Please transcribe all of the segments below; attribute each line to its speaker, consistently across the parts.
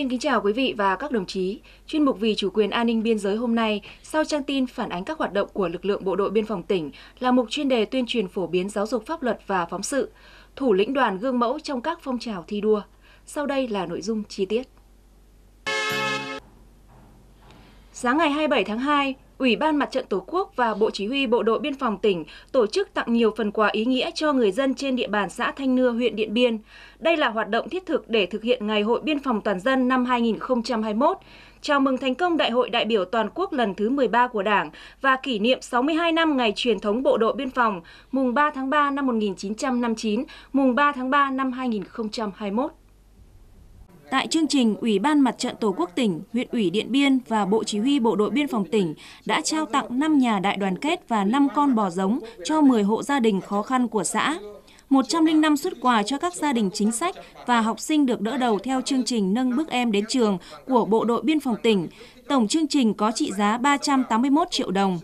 Speaker 1: Xin kính chào quý vị và các đồng chí. Chuyên mục vì chủ quyền an ninh biên giới hôm nay, sau trang tin phản ánh các hoạt động của lực lượng bộ đội biên phòng tỉnh, là mục chuyên đề tuyên truyền phổ biến giáo dục pháp luật và phóng sự, thủ lĩnh đoàn gương mẫu trong các phong trào thi đua. Sau đây là nội dung chi tiết. Sáng ngày 27 tháng 2, Ủy ban Mặt trận Tổ quốc và Bộ Chỉ huy Bộ đội Biên phòng tỉnh tổ chức tặng nhiều phần quà ý nghĩa cho người dân trên địa bàn xã Thanh Nưa, huyện Điện Biên. Đây là hoạt động thiết thực để thực hiện Ngày hội Biên phòng Toàn dân năm 2021, chào mừng thành công Đại hội đại biểu toàn quốc lần thứ 13 của Đảng và kỷ niệm 62 năm ngày truyền thống Bộ đội Biên phòng, mùng 3 tháng 3 năm 1959, mùng 3 tháng 3 năm 2021. Tại chương trình, Ủy ban Mặt trận Tổ quốc tỉnh, huyện ủy Điện Biên và Bộ Chỉ huy Bộ đội Biên phòng tỉnh đã trao tặng 5 nhà đại đoàn kết và 5 con bò giống cho 10 hộ gia đình khó khăn của xã. 105 xuất quà cho các gia đình chính sách và học sinh được đỡ đầu theo chương trình Nâng bước em đến trường của Bộ đội Biên phòng tỉnh. Tổng chương trình có trị giá 381 triệu đồng.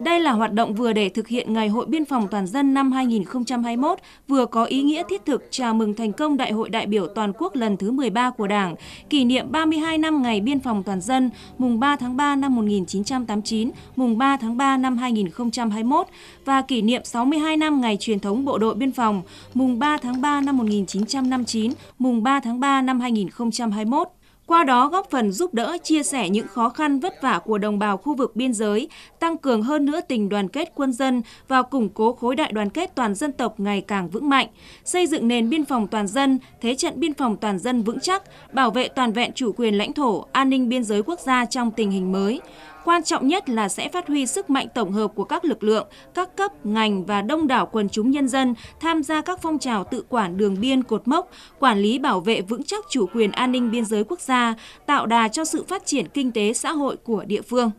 Speaker 1: Đây là hoạt động vừa để thực hiện Ngày hội Biên phòng Toàn dân năm 2021, vừa có ý nghĩa thiết thực chào mừng thành công Đại hội đại biểu toàn quốc lần thứ 13 của Đảng, kỷ niệm 32 năm Ngày Biên phòng Toàn dân, mùng 3 tháng 3 năm 1989, mùng 3 tháng 3 năm 2021 và kỷ niệm 62 năm Ngày truyền thống Bộ đội Biên phòng, mùng 3 tháng 3 năm 1959, mùng 3 tháng 3 năm 2021 qua đó góp phần giúp đỡ chia sẻ những khó khăn vất vả của đồng bào khu vực biên giới, tăng cường hơn nữa tình đoàn kết quân dân và củng cố khối đại đoàn kết toàn dân tộc ngày càng vững mạnh, xây dựng nền biên phòng toàn dân, thế trận biên phòng toàn dân vững chắc, bảo vệ toàn vẹn chủ quyền lãnh thổ, an ninh biên giới quốc gia trong tình hình mới Quan trọng nhất là sẽ phát huy sức mạnh tổng hợp của các lực lượng, các cấp, ngành và đông đảo quần chúng nhân dân tham gia các phong trào tự quản đường biên cột mốc, quản lý bảo vệ vững chắc chủ quyền an ninh biên giới quốc gia, tạo đà cho sự phát triển kinh tế xã hội của địa phương.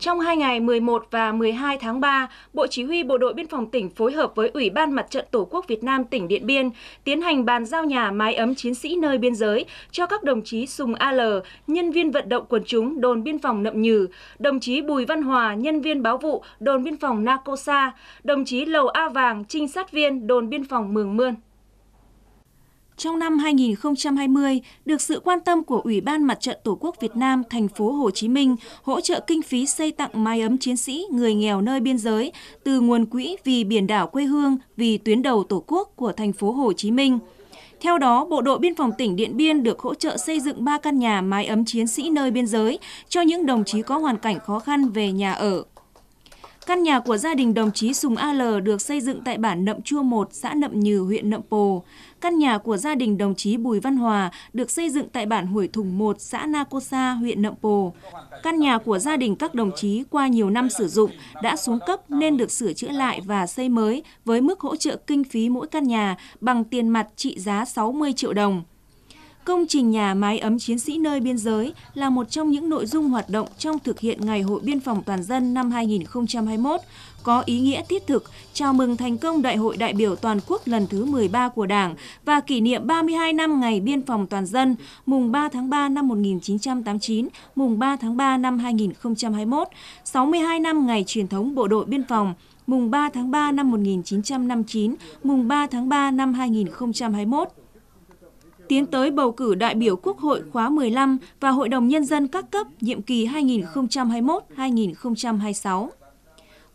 Speaker 1: Trong hai ngày 11 và 12 tháng 3, Bộ Chỉ huy Bộ đội Biên phòng tỉnh phối hợp với Ủy ban Mặt trận Tổ quốc Việt Nam tỉnh Điện Biên tiến hành bàn giao nhà mái ấm chiến sĩ nơi biên giới cho các đồng chí Sùng A L, nhân viên vận động quần chúng đồn biên phòng Nậm Nhừ, đồng chí Bùi Văn Hòa, nhân viên báo vụ đồn biên phòng Na Nacosa, đồng chí Lầu A Vàng, trinh sát viên đồn biên phòng Mường Mươn trong năm 2020 được sự quan tâm của Ủy ban Mặt trận Tổ quốc Việt Nam thành phố Hồ Chí Minh hỗ trợ kinh phí xây tặng mái ấm chiến sĩ người nghèo nơi biên giới từ nguồn quỹ vì biển đảo quê hương vì tuyến đầu Tổ quốc của thành phố Hồ Chí Minh. Theo đó, Bộ đội Biên phòng tỉnh Điện Biên được hỗ trợ xây dựng 3 căn nhà mái ấm chiến sĩ nơi biên giới cho những đồng chí có hoàn cảnh khó khăn về nhà ở, Căn nhà của gia đình đồng chí Sùng A.L. được xây dựng tại bản Nậm Chua 1, xã Nậm Nhừ, huyện Nậm Pồ. Căn nhà của gia đình đồng chí Bùi Văn Hòa được xây dựng tại bản Hủy Thùng 1, xã Na Cô Sa, huyện Nậm Pồ. Căn nhà của gia đình các đồng chí qua nhiều năm sử dụng đã xuống cấp nên được sửa chữa lại và xây mới với mức hỗ trợ kinh phí mỗi căn nhà bằng tiền mặt trị giá 60 triệu đồng. Công trình nhà mái ấm chiến sĩ nơi biên giới là một trong những nội dung hoạt động trong thực hiện Ngày hội biên phòng toàn dân năm 2021, có ý nghĩa thiết thực chào mừng thành công Đại hội đại biểu toàn quốc lần thứ 13 của Đảng và kỷ niệm 32 năm Ngày biên phòng toàn dân, mùng 3 tháng 3 năm 1989, mùng 3 tháng 3 năm 2021, 62 năm Ngày truyền thống Bộ đội biên phòng, mùng 3 tháng 3 năm 1959, mùng 3 tháng 3 năm 2021 tiến tới bầu cử đại biểu Quốc hội khóa 15 và Hội đồng Nhân dân các cấp nhiệm kỳ 2021-2026.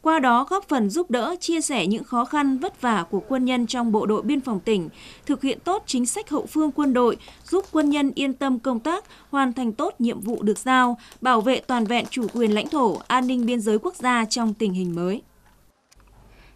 Speaker 1: Qua đó góp phần giúp đỡ, chia sẻ những khó khăn, vất vả của quân nhân trong Bộ đội Biên phòng tỉnh, thực hiện tốt chính sách hậu phương quân đội, giúp quân nhân yên tâm công tác, hoàn thành tốt nhiệm vụ được giao, bảo vệ toàn vẹn chủ quyền lãnh thổ, an ninh biên giới quốc gia trong tình hình mới.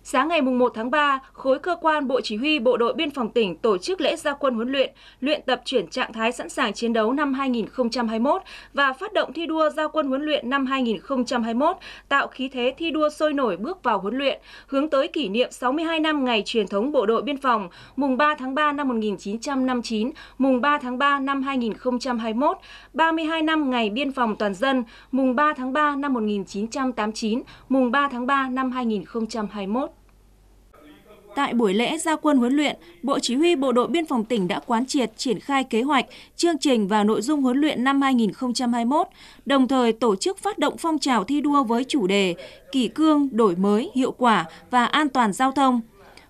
Speaker 1: Sáng ngày 1 tháng 3, khối cơ quan Bộ Chỉ huy Bộ đội Biên phòng tỉnh tổ chức lễ gia quân huấn luyện, luyện tập chuyển trạng thái sẵn sàng chiến đấu năm 2021 và phát động thi đua gia quân huấn luyện năm 2021, tạo khí thế thi đua sôi nổi bước vào huấn luyện, hướng tới kỷ niệm 62 năm ngày truyền thống Bộ đội Biên phòng, mùng 3 tháng 3 năm 1959, mùng 3 tháng 3 năm 2021, 32 năm ngày Biên phòng toàn dân, mùng 3 tháng 3 năm 1989, mùng 3 tháng 3 năm 2021. Tại buổi lễ gia quân huấn luyện, Bộ Chỉ huy Bộ đội Biên phòng tỉnh đã quán triệt triển khai kế hoạch, chương trình và nội dung huấn luyện năm 2021, đồng thời tổ chức phát động phong trào thi đua với chủ đề Kỷ cương, đổi mới, hiệu quả và an toàn giao thông.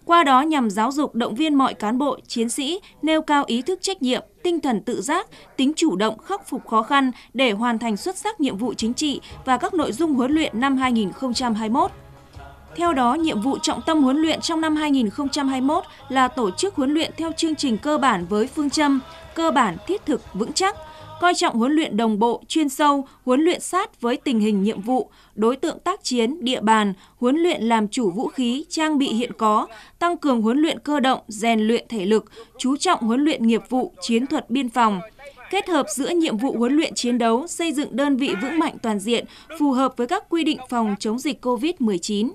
Speaker 1: Qua đó nhằm giáo dục động viên mọi cán bộ, chiến sĩ nêu cao ý thức trách nhiệm, tinh thần tự giác, tính chủ động khắc phục khó khăn để hoàn thành xuất sắc nhiệm vụ chính trị và các nội dung huấn luyện năm 2021. Theo đó, nhiệm vụ trọng tâm huấn luyện trong năm 2021 là tổ chức huấn luyện theo chương trình cơ bản với phương châm cơ bản thiết thực vững chắc, coi trọng huấn luyện đồng bộ, chuyên sâu, huấn luyện sát với tình hình nhiệm vụ, đối tượng tác chiến, địa bàn, huấn luyện làm chủ vũ khí, trang bị hiện có, tăng cường huấn luyện cơ động, rèn luyện thể lực, chú trọng huấn luyện nghiệp vụ, chiến thuật biên phòng kết hợp giữa nhiệm vụ huấn luyện chiến đấu, xây dựng đơn vị vững mạnh toàn diện, phù hợp với các quy định phòng chống dịch COVID-19.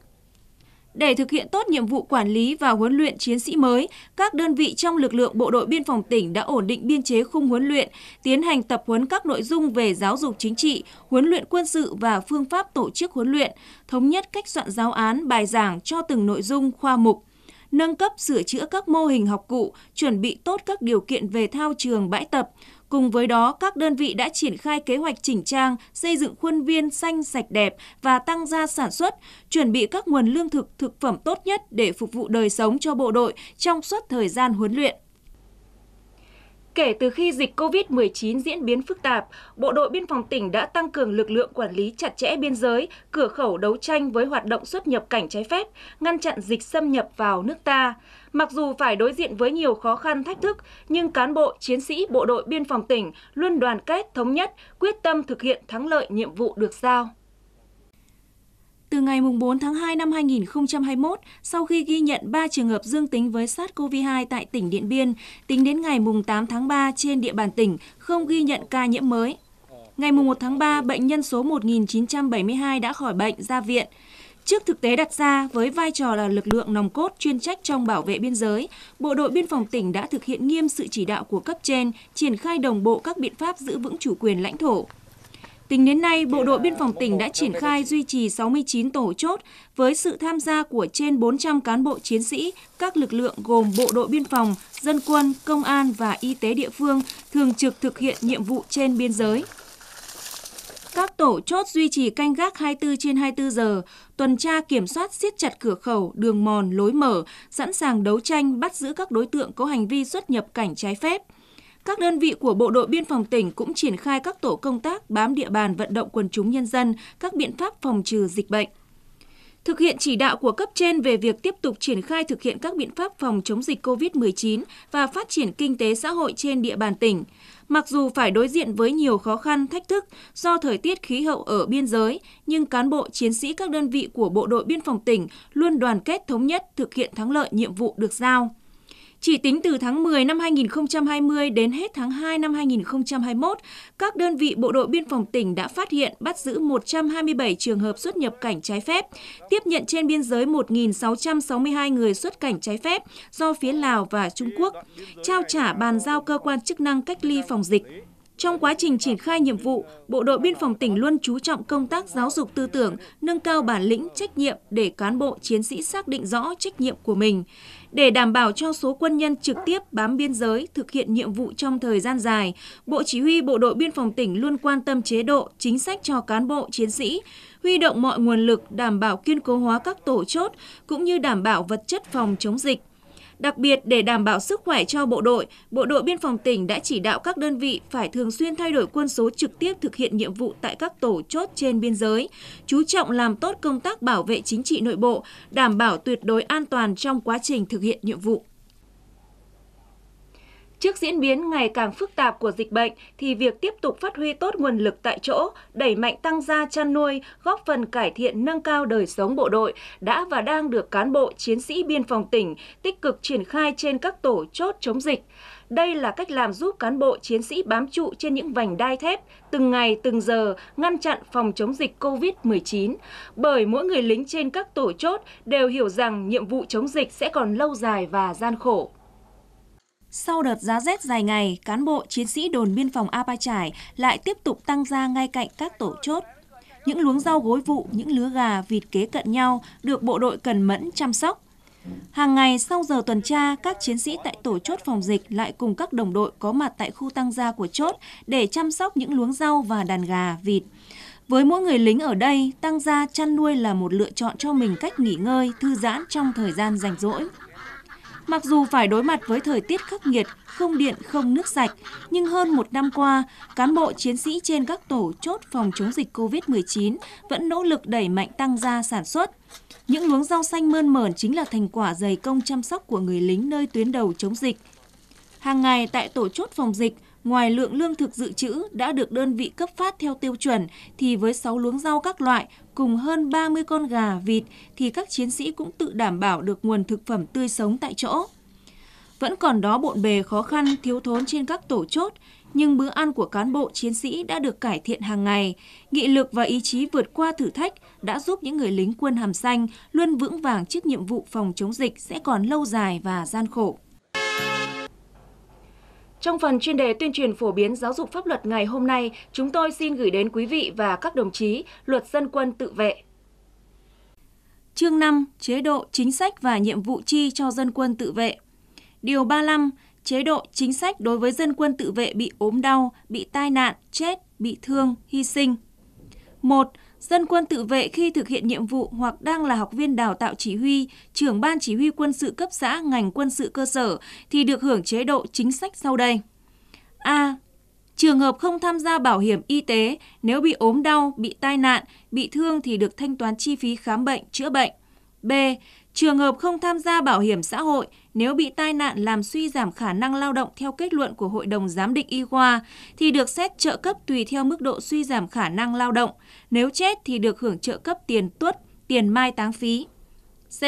Speaker 1: Để thực hiện tốt nhiệm vụ quản lý và huấn luyện chiến sĩ mới, các đơn vị trong lực lượng bộ đội biên phòng tỉnh đã ổn định biên chế khung huấn luyện, tiến hành tập huấn các nội dung về giáo dục chính trị, huấn luyện quân sự và phương pháp tổ chức huấn luyện, thống nhất cách soạn giáo án, bài giảng cho từng nội dung khoa mục nâng cấp sửa chữa các mô hình học cụ, chuẩn bị tốt các điều kiện về thao trường bãi tập, Cùng với đó, các đơn vị đã triển khai kế hoạch chỉnh trang, xây dựng khuôn viên xanh sạch đẹp và tăng gia sản xuất, chuẩn bị các nguồn lương thực, thực phẩm tốt nhất để phục vụ đời sống cho bộ đội trong suốt thời gian huấn luyện. Kể từ khi dịch COVID-19 diễn biến phức tạp, Bộ đội Biên phòng tỉnh đã tăng cường lực lượng quản lý chặt chẽ biên giới, cửa khẩu đấu tranh với hoạt động xuất nhập cảnh trái phép, ngăn chặn dịch xâm nhập vào nước ta. Mặc dù phải đối diện với nhiều khó khăn thách thức, nhưng cán bộ, chiến sĩ Bộ đội Biên phòng tỉnh luôn đoàn kết, thống nhất, quyết tâm thực hiện thắng lợi nhiệm vụ được giao. Từ ngày 4 tháng 2 năm 2021, sau khi ghi nhận 3 trường hợp dương tính với SARS-CoV-2 tại tỉnh Điện Biên, tính đến ngày 8 tháng 3 trên địa bàn tỉnh không ghi nhận ca nhiễm mới. Ngày 1 tháng 3, bệnh nhân số 1972 đã khỏi bệnh, ra viện. Trước thực tế đặt ra, với vai trò là lực lượng nòng cốt chuyên trách trong bảo vệ biên giới, Bộ đội Biên phòng tỉnh đã thực hiện nghiêm sự chỉ đạo của cấp trên, triển khai đồng bộ các biện pháp giữ vững chủ quyền lãnh thổ, Tính đến nay, Bộ đội Biên phòng tỉnh đã triển khai duy trì 69 tổ chốt với sự tham gia của trên 400 cán bộ chiến sĩ, các lực lượng gồm Bộ đội Biên phòng, Dân quân, Công an và Y tế địa phương thường trực thực hiện nhiệm vụ trên biên giới. Các tổ chốt duy trì canh gác 24 trên 24 giờ, tuần tra kiểm soát siết chặt cửa khẩu, đường mòn, lối mở, sẵn sàng đấu tranh bắt giữ các đối tượng có hành vi xuất nhập cảnh trái phép – các đơn vị của Bộ đội Biên phòng tỉnh cũng triển khai các tổ công tác bám địa bàn vận động quần chúng nhân dân các biện pháp phòng trừ dịch bệnh. Thực hiện chỉ đạo của cấp trên về việc tiếp tục triển khai thực hiện các biện pháp phòng chống dịch COVID-19 và phát triển kinh tế xã hội trên địa bàn tỉnh, mặc dù phải đối diện với nhiều khó khăn, thách thức do thời tiết khí hậu ở biên giới, nhưng cán bộ chiến sĩ các đơn vị của Bộ đội Biên phòng tỉnh luôn đoàn kết thống nhất thực hiện thắng lợi nhiệm vụ được giao. Chỉ tính từ tháng 10 năm 2020 đến hết tháng 2 năm 2021, các đơn vị Bộ đội Biên phòng tỉnh đã phát hiện bắt giữ 127 trường hợp xuất nhập cảnh trái phép, tiếp nhận trên biên giới 1.662 người xuất cảnh trái phép do phía Lào và Trung Quốc, trao trả bàn giao cơ quan chức năng cách ly phòng dịch. Trong quá trình triển khai nhiệm vụ, Bộ đội Biên phòng tỉnh luôn chú trọng công tác giáo dục tư tưởng, nâng cao bản lĩnh trách nhiệm để cán bộ chiến sĩ xác định rõ trách nhiệm của mình. Để đảm bảo cho số quân nhân trực tiếp bám biên giới thực hiện nhiệm vụ trong thời gian dài, Bộ Chỉ huy Bộ đội Biên phòng tỉnh luôn quan tâm chế độ, chính sách cho cán bộ, chiến sĩ, huy động mọi nguồn lực đảm bảo kiên cố hóa các tổ chốt, cũng như đảm bảo vật chất phòng chống dịch. Đặc biệt, để đảm bảo sức khỏe cho bộ đội, Bộ đội Biên phòng tỉnh đã chỉ đạo các đơn vị phải thường xuyên thay đổi quân số trực tiếp thực hiện nhiệm vụ tại các tổ chốt trên biên giới, chú trọng làm tốt công tác bảo vệ chính trị nội bộ, đảm bảo tuyệt đối an toàn trong quá trình thực hiện nhiệm vụ. Trước diễn biến ngày càng phức tạp của dịch bệnh thì việc tiếp tục phát huy tốt nguồn lực tại chỗ, đẩy mạnh tăng gia chăn nuôi, góp phần cải thiện nâng cao đời sống bộ đội đã và đang được cán bộ chiến sĩ biên phòng tỉnh tích cực triển khai trên các tổ chốt chống dịch. Đây là cách làm giúp cán bộ chiến sĩ bám trụ trên những vành đai thép từng ngày từng giờ ngăn chặn phòng chống dịch COVID-19. Bởi mỗi người lính trên các tổ chốt đều hiểu rằng nhiệm vụ chống dịch sẽ còn lâu dài và gian khổ. Sau đợt giá rét dài ngày, cán bộ chiến sĩ đồn biên phòng A Pa Trải lại tiếp tục tăng ra ngay cạnh các tổ chốt. Những luống rau gối vụ, những lứa gà, vịt kế cận nhau được bộ đội cần mẫn chăm sóc. Hàng ngày sau giờ tuần tra, các chiến sĩ tại tổ chốt phòng dịch lại cùng các đồng đội có mặt tại khu tăng gia của chốt để chăm sóc những luống rau và đàn gà, vịt. Với mỗi người lính ở đây, tăng gia chăn nuôi là một lựa chọn cho mình cách nghỉ ngơi, thư giãn trong thời gian rảnh rỗi. Mặc dù phải đối mặt với thời tiết khắc nghiệt, không điện, không nước sạch, nhưng hơn một năm qua, cán bộ chiến sĩ trên các tổ chốt phòng chống dịch COVID-19 vẫn nỗ lực đẩy mạnh tăng gia sản xuất. Những luống rau xanh mơn mởn chính là thành quả dày công chăm sóc của người lính nơi tuyến đầu chống dịch. Hàng ngày tại tổ chốt phòng dịch, ngoài lượng lương thực dự trữ đã được đơn vị cấp phát theo tiêu chuẩn thì với 6 luống rau các loại cùng hơn 30 con gà, vịt thì các chiến sĩ cũng tự đảm bảo được nguồn thực phẩm tươi sống tại chỗ. Vẫn còn đó bộn bề khó khăn, thiếu thốn trên các tổ chốt, nhưng bữa ăn của cán bộ chiến sĩ đã được cải thiện hàng ngày. Nghị lực và ý chí vượt qua thử thách đã giúp những người lính quân hàm xanh luôn vững vàng trước nhiệm vụ phòng chống dịch sẽ còn lâu dài và gian khổ. Trong phần chuyên đề tuyên truyền phổ biến giáo dục pháp luật ngày hôm nay, chúng tôi xin gửi đến quý vị và các đồng chí luật dân quân tự vệ. Chương 5. Chế độ, chính sách và nhiệm vụ chi cho dân quân tự vệ. Điều 35. Chế độ, chính sách đối với dân quân tự vệ bị ốm đau, bị tai nạn, chết, bị thương, hy sinh. 1 dân quân tự vệ khi thực hiện nhiệm vụ hoặc đang là học viên đào tạo chỉ huy, trưởng ban chỉ huy quân sự cấp xã ngành quân sự cơ sở thì được hưởng chế độ chính sách sau đây. A. Trường hợp không tham gia bảo hiểm y tế, nếu bị ốm đau, bị tai nạn, bị thương thì được thanh toán chi phí khám bệnh, chữa bệnh. B. Trường hợp không tham gia bảo hiểm xã hội, nếu bị tai nạn làm suy giảm khả năng lao động theo kết luận của Hội đồng Giám định Y khoa, thì được xét trợ cấp tùy theo mức độ suy giảm khả năng lao động. Nếu chết thì được hưởng trợ cấp tiền tuất, tiền mai táng phí. C.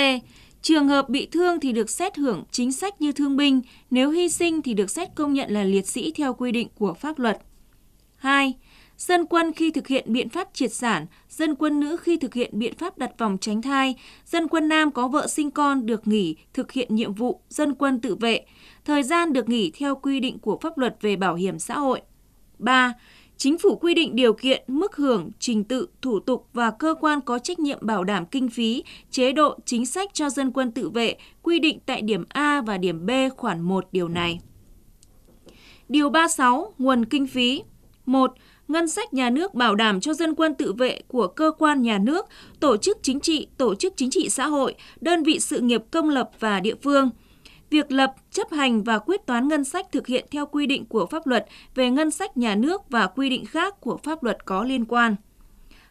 Speaker 1: Trường hợp bị thương thì được xét hưởng chính sách như thương binh, nếu hy sinh thì được xét công nhận là liệt sĩ theo quy định của pháp luật. 2 dân quân khi thực hiện biện pháp triệt sản, dân quân nữ khi thực hiện biện pháp đặt vòng tránh thai, dân quân nam có vợ sinh con được nghỉ thực hiện nhiệm vụ dân quân tự vệ, thời gian được nghỉ theo quy định của pháp luật về bảo hiểm xã hội. 3. Chính phủ quy định điều kiện, mức hưởng, trình tự, thủ tục và cơ quan có trách nhiệm bảo đảm kinh phí, chế độ, chính sách cho dân quân tự vệ quy định tại điểm A và điểm B khoản 1 điều này. Điều 36. Nguồn kinh phí 1 ngân sách nhà nước bảo đảm cho dân quân tự vệ của cơ quan nhà nước, tổ chức chính trị, tổ chức chính trị xã hội, đơn vị sự nghiệp công lập và địa phương. Việc lập, chấp hành và quyết toán ngân sách thực hiện theo quy định của pháp luật về ngân sách nhà nước và quy định khác của pháp luật có liên quan.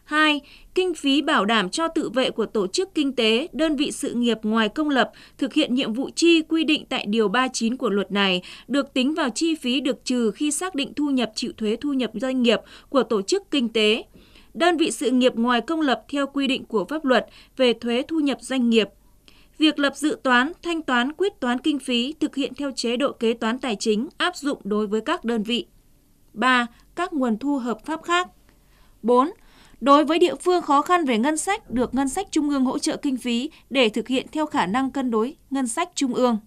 Speaker 1: 2. Kinh phí bảo đảm cho tự vệ của tổ chức kinh tế, đơn vị sự nghiệp ngoài công lập thực hiện nhiệm vụ chi quy định tại Điều 39 của luật này được tính vào chi phí được trừ khi xác định thu nhập chịu thuế thu nhập doanh nghiệp của tổ chức kinh tế. Đơn vị sự nghiệp ngoài công lập theo quy định của pháp luật về thuế thu nhập doanh nghiệp việc lập dự toán, thanh toán, quyết toán kinh phí thực hiện theo chế độ kế toán tài chính áp dụng đối với các đơn vị. 3. Các nguồn thu hợp pháp khác. 4. Đối với địa phương khó khăn về ngân sách được ngân sách trung ương hỗ trợ kinh phí để thực hiện theo khả năng cân đối ngân sách trung ương.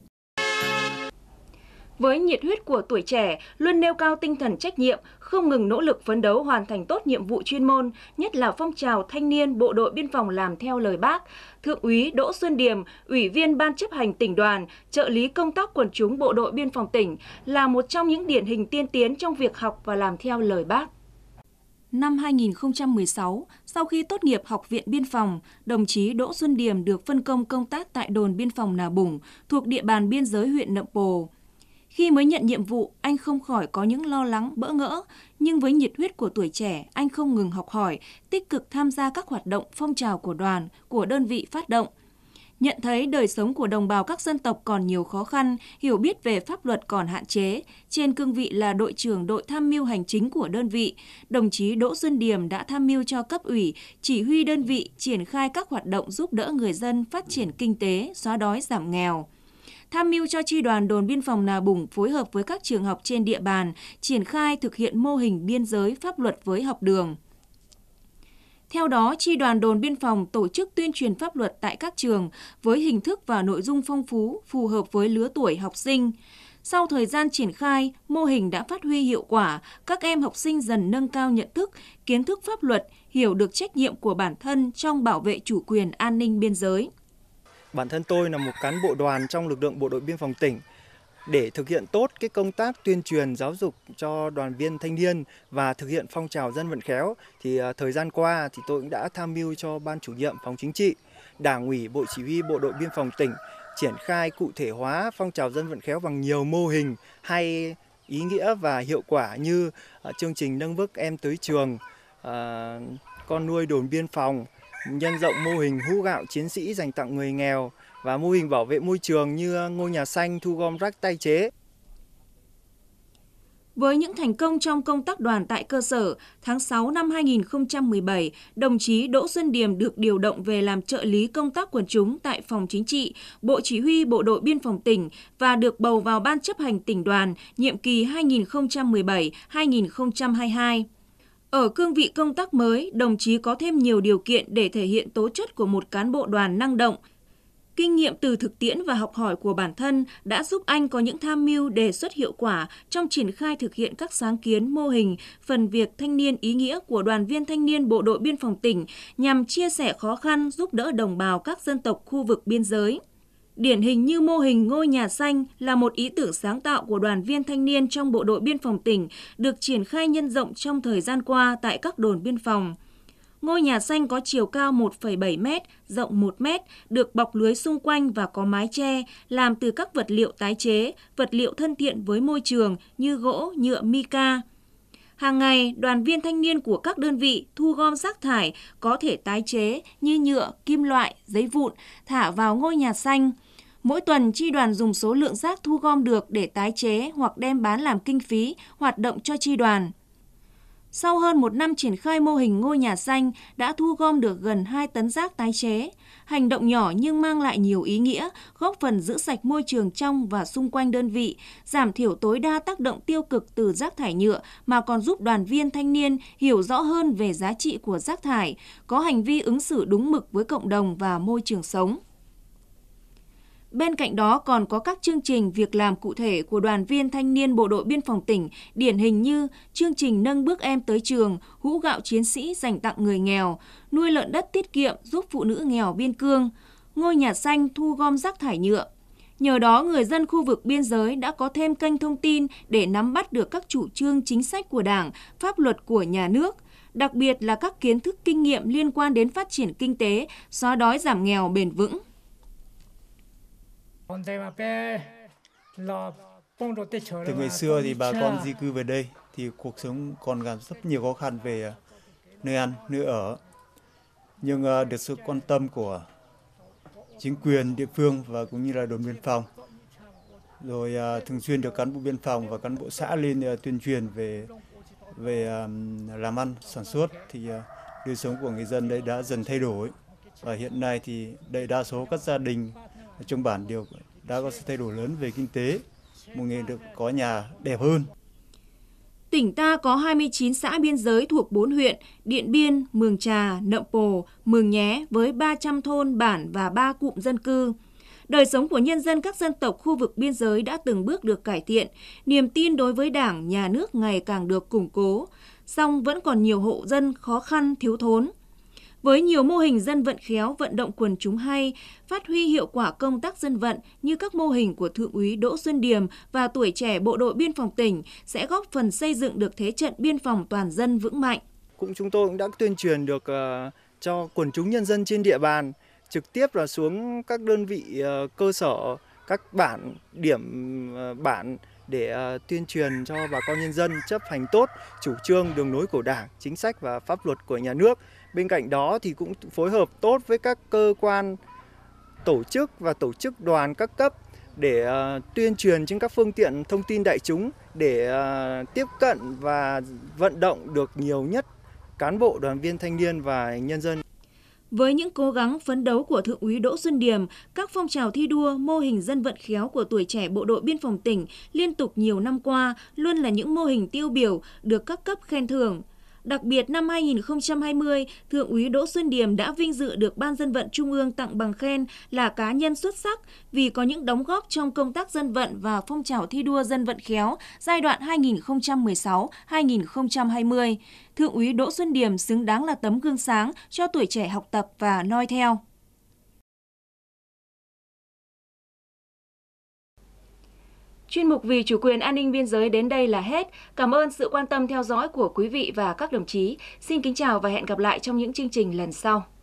Speaker 1: Với nhiệt huyết của tuổi trẻ, luôn nêu cao tinh thần trách nhiệm, không ngừng nỗ lực phấn đấu hoàn thành tốt nhiệm vụ chuyên môn, nhất là phong trào thanh niên bộ đội biên phòng làm theo lời bác. Thượng úy Đỗ Xuân Điềm, Ủy viên Ban chấp hành tỉnh đoàn, trợ lý công tác quần chúng bộ đội biên phòng tỉnh là một trong những điển hình tiên tiến trong việc học và làm theo lời bác. Năm 2016, sau khi tốt nghiệp Học viện Biên phòng, đồng chí Đỗ Xuân Điểm được phân công công tác tại đồn biên phòng Nà Bủng, thuộc địa bàn biên giới huyện Nậm Pồ. Khi mới nhận nhiệm vụ, anh không khỏi có những lo lắng, bỡ ngỡ, nhưng với nhiệt huyết của tuổi trẻ, anh không ngừng học hỏi, tích cực tham gia các hoạt động phong trào của đoàn, của đơn vị phát động nhận thấy đời sống của đồng bào các dân tộc còn nhiều khó khăn, hiểu biết về pháp luật còn hạn chế. Trên cương vị là đội trưởng đội tham mưu hành chính của đơn vị, đồng chí Đỗ Xuân Điểm đã tham mưu cho cấp ủy, chỉ huy đơn vị triển khai các hoạt động giúp đỡ người dân phát triển kinh tế, xóa đói giảm nghèo tham mưu cho tri đoàn đồn biên phòng Nà Bủng phối hợp với các trường học trên địa bàn triển khai thực hiện mô hình biên giới pháp luật với học đường. Theo đó, Tri đoàn đồn biên phòng tổ chức tuyên truyền pháp luật tại các trường với hình thức và nội dung phong phú, phù hợp với lứa tuổi học sinh. Sau thời gian triển khai, mô hình đã phát huy hiệu quả, các em học sinh dần nâng cao nhận thức, kiến thức pháp luật, hiểu được trách nhiệm của bản thân trong bảo vệ chủ quyền an ninh biên giới.
Speaker 2: Bản thân tôi là một cán bộ đoàn trong lực lượng bộ đội biên phòng tỉnh để thực hiện tốt cái công tác tuyên truyền giáo dục cho đoàn viên thanh niên và thực hiện phong trào dân vận khéo thì à, thời gian qua thì tôi cũng đã tham mưu cho ban chủ nhiệm phòng chính trị, Đảng ủy Bộ Chỉ huy Bộ đội Biên phòng tỉnh triển khai cụ thể hóa phong trào dân vận khéo bằng nhiều mô hình hay ý nghĩa và hiệu quả như à, chương trình nâng bước em tới trường, à, con nuôi đồn biên phòng, nhân rộng mô hình hũ gạo chiến sĩ dành tặng người nghèo, và mô hình bảo vệ môi trường như ờ, ngôi nhà xanh thu gom rác tái chế.
Speaker 1: Với những thành công trong công tác đoàn tại cơ sở, tháng 6 năm 2017, đồng chí Đỗ Xuân Điềm được điều động về làm trợ lý công tác quần chúng tại Phòng Chính trị, Bộ Chỉ huy Bộ đội Biên phòng tỉnh và được bầu vào Ban chấp hành tỉnh đoàn nhiệm kỳ 2017-2022. Ở cương vị công tác mới, đồng chí có thêm nhiều điều kiện để thể hiện tố chất của một cán bộ đoàn năng động, Kinh nghiệm từ thực tiễn và học hỏi của bản thân đã giúp anh có những tham mưu đề xuất hiệu quả trong triển khai thực hiện các sáng kiến, mô hình, phần việc thanh niên ý nghĩa của đoàn viên thanh niên Bộ đội Biên phòng tỉnh nhằm chia sẻ khó khăn, giúp đỡ đồng bào các dân tộc khu vực biên giới. Điển hình như mô hình ngôi nhà xanh là một ý tưởng sáng tạo của đoàn viên thanh niên trong bộ đội biên phòng tỉnh, được triển khai nhân rộng trong thời gian qua tại các đồn biên phòng – Ngôi nhà xanh có chiều cao 1,7 m, rộng 1 m, được bọc lưới xung quanh và có mái che, làm từ các vật liệu tái chế, vật liệu thân thiện với môi trường như gỗ, nhựa, mica. Hàng ngày, đoàn viên thanh niên của các đơn vị thu gom rác thải có thể tái chế như nhựa, kim loại, giấy vụn thả vào ngôi nhà xanh. Mỗi tuần, chi đoàn dùng số lượng rác thu gom được để tái chế hoặc đem bán làm kinh phí hoạt động cho chi đoàn. Sau hơn một năm triển khai mô hình ngôi nhà xanh đã thu gom được gần 2 tấn rác tái chế. Hành động nhỏ nhưng mang lại nhiều ý nghĩa, góp phần giữ sạch môi trường trong và xung quanh đơn vị, giảm thiểu tối đa tác động tiêu cực từ rác thải nhựa mà còn giúp đoàn viên thanh niên hiểu rõ hơn về giá trị của rác thải, có hành vi ứng xử đúng mực với cộng đồng và môi trường sống. Bên cạnh đó còn có các chương trình việc làm cụ thể của đoàn viên thanh niên Bộ đội Biên phòng tỉnh, điển hình như chương trình nâng bước em tới trường, hũ gạo chiến sĩ dành tặng người nghèo, nuôi lợn đất tiết kiệm giúp phụ nữ nghèo biên cương, ngôi nhà xanh thu gom rác thải nhựa. Nhờ đó người dân khu vực biên giới đã có thêm kênh thông tin để nắm bắt được các chủ trương chính sách của Đảng, pháp luật của nhà nước, đặc biệt là các kiến thức kinh nghiệm liên quan đến phát triển kinh tế, xóa đói giảm nghèo bền vững.
Speaker 2: Từ ngày xưa thì bà con di cư về đây thì cuộc sống còn gặp rất nhiều khó khăn về à, nơi ăn, nơi ở. Nhưng à, được sự quan tâm của chính quyền địa phương và cũng như là đồn biên phòng rồi à, thường xuyên được cán bộ biên phòng và cán bộ xã lên à, tuyên truyền về về à, làm ăn sản xuất thì à, đời sống của người dân đây đã dần thay đổi và hiện nay thì đầy đa số các gia đình trong bản đều đã có sự thay đổi lớn về kinh tế, mọi người được có nhà đẹp hơn.
Speaker 1: Tỉnh ta có 29 xã biên giới thuộc 4 huyện Điện Biên, Mường Trà, Nậm Pồ, Mường Nhé với 300 thôn, bản và 3 cụm dân cư. Đời sống của nhân dân các dân tộc khu vực biên giới đã từng bước được cải thiện, niềm tin đối với Đảng, nhà nước ngày càng được củng cố, song vẫn còn nhiều hộ dân khó khăn, thiếu thốn, với nhiều mô hình dân vận khéo, vận động quần chúng hay, phát huy hiệu quả công tác dân vận như các mô hình của Thượng úy Đỗ Xuân Điềm và tuổi trẻ Bộ đội Biên phòng tỉnh sẽ góp phần xây dựng được thế trận biên phòng toàn dân vững mạnh.
Speaker 2: Cũng chúng tôi cũng đã tuyên truyền được ờ, cho quần chúng nhân dân trên địa bàn trực tiếp là xuống các đơn vị ờ, cơ sở, các bản, điểm ờ, bản để tuyên truyền cho bà con nhân dân chấp hành tốt chủ trương đường lối của Đảng, chính sách và pháp luật của nhà nước Bên cạnh đó thì cũng phối hợp tốt với các cơ quan tổ chức và tổ chức đoàn các cấp để ờ, tuyên truyền trên các phương tiện thông tin đại chúng để ờ, tiếp cận và vận động được nhiều nhất cán bộ, đoàn viên thanh niên và nhân dân.
Speaker 1: Với những cố gắng phấn đấu của Thượng úy Đỗ Xuân Điềm các phong trào thi đua, mô hình dân vận khéo của tuổi trẻ bộ đội biên phòng tỉnh liên tục nhiều năm qua luôn là những mô hình tiêu biểu được các cấp khen thưởng. Đặc biệt năm 2020, Thượng úy Đỗ Xuân Điểm đã vinh dự được Ban dân vận Trung ương tặng bằng khen là cá nhân xuất sắc vì có những đóng góp trong công tác dân vận và phong trào thi đua dân vận khéo giai đoạn 2016-2020. Thượng úy Đỗ Xuân Điểm xứng đáng là tấm gương sáng cho tuổi trẻ học tập và noi theo. Chuyên mục vì chủ quyền an ninh biên giới đến đây là hết. Cảm ơn sự quan tâm theo dõi của quý vị và các đồng chí. Xin kính chào và hẹn gặp lại trong những chương trình lần sau.